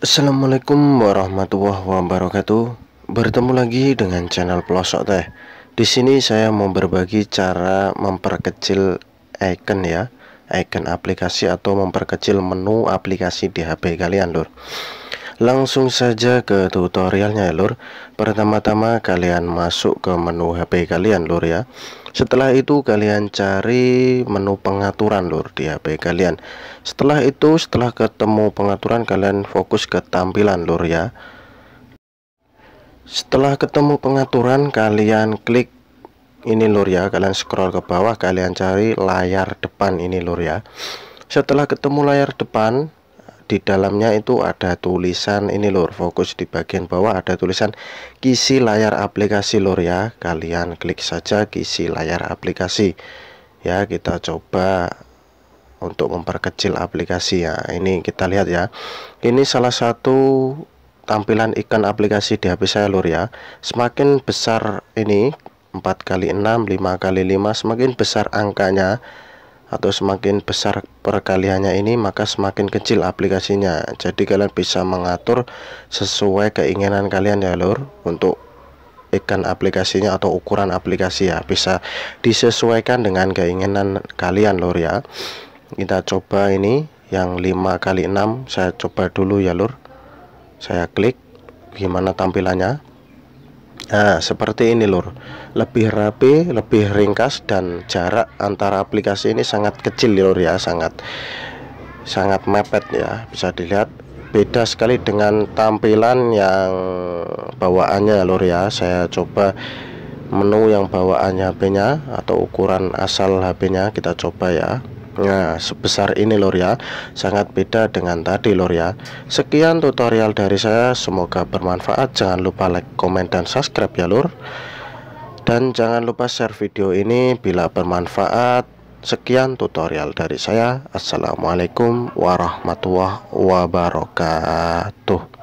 Assalamualaikum warahmatullahi wabarakatuh. Bertemu lagi dengan channel Pelosok Teh. Di sini saya mau berbagi cara memperkecil icon ya, icon aplikasi atau memperkecil menu aplikasi di HP kalian, Lur. Langsung saja ke tutorialnya ya lur Pertama-tama kalian masuk ke menu HP kalian lur ya Setelah itu kalian cari menu pengaturan lur di HP kalian Setelah itu setelah ketemu pengaturan kalian fokus ke tampilan lur ya Setelah ketemu pengaturan kalian klik ini lur ya kalian scroll ke bawah kalian cari layar depan ini lur ya setelah ketemu layar depan di dalamnya itu ada tulisan ini lor fokus di bagian bawah ada tulisan kisi layar aplikasi lor ya kalian klik saja kisi layar aplikasi ya kita coba untuk memperkecil aplikasi ya ini kita lihat ya ini salah satu tampilan ikon aplikasi di HP saya lor ya semakin besar ini 4 kali 6 5 kali 5 semakin besar angkanya atau semakin besar perkaliannya ini maka semakin kecil aplikasinya jadi kalian bisa mengatur sesuai keinginan kalian ya lur untuk ikan aplikasinya atau ukuran aplikasi ya bisa disesuaikan dengan keinginan kalian lur ya kita coba ini yang 5 kali 6 saya coba dulu ya lur saya klik gimana tampilannya Nah, seperti ini lur. Lebih rapi, lebih ringkas dan jarak antara aplikasi ini sangat kecil lur ya, sangat sangat mepet ya. Bisa dilihat beda sekali dengan tampilan yang bawaannya lur ya. Saya coba menu yang bawaannya HP-nya atau ukuran asal HP-nya kita coba ya. Nah, sebesar ini lor ya. Sangat beda dengan tadi lor ya. Sekian tutorial dari saya, semoga bermanfaat. Jangan lupa like, comment dan subscribe ya lur. Dan jangan lupa share video ini bila bermanfaat. Sekian tutorial dari saya. Assalamualaikum warahmatullahi wabarakatuh.